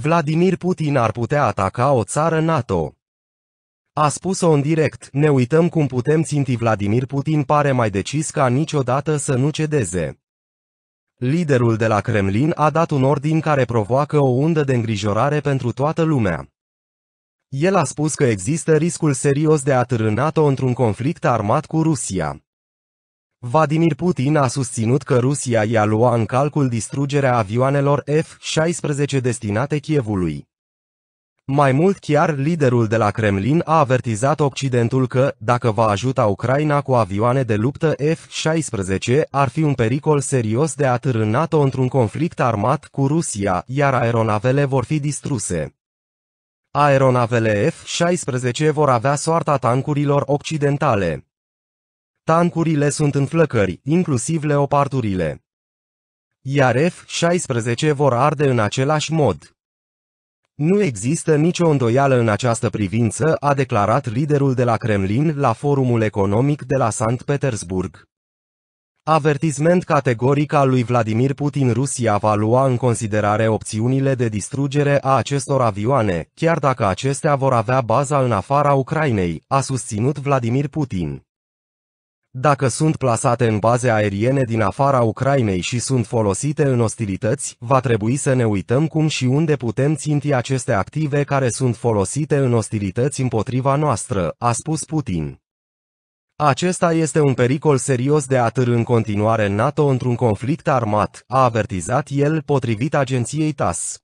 Vladimir Putin ar putea ataca o țară NATO. A spus-o în direct, ne uităm cum putem ținti Vladimir Putin pare mai decis ca niciodată să nu cedeze. Liderul de la Kremlin a dat un ordin care provoacă o undă de îngrijorare pentru toată lumea. El a spus că există riscul serios de a târâ NATO într-un conflict armat cu Rusia. Vladimir Putin a susținut că Rusia ia luat în calcul distrugerea avioanelor F-16 destinate Chievului. Mai mult chiar liderul de la Kremlin a avertizat Occidentul că, dacă va ajuta Ucraina cu avioane de luptă F-16, ar fi un pericol serios de a târâ NATO într-un conflict armat cu Rusia, iar aeronavele vor fi distruse. Aeronavele F-16 vor avea soarta tancurilor occidentale. Tancurile sunt în flăcări, inclusiv leopardurile. Iar F-16 vor arde în același mod. Nu există nicio îndoială în această privință, a declarat liderul de la Kremlin la forumul economic de la Sankt Petersburg. Avertisment categoric al lui Vladimir Putin Rusia va lua în considerare opțiunile de distrugere a acestor avioane, chiar dacă acestea vor avea baza în afara Ucrainei, a susținut Vladimir Putin. Dacă sunt plasate în baze aeriene din afara Ucrainei și sunt folosite în ostilități, va trebui să ne uităm cum și unde putem ținti aceste active care sunt folosite în ostilități împotriva noastră, a spus Putin. Acesta este un pericol serios de atâr în continuare NATO într-un conflict armat, a avertizat el potrivit agenției TAS.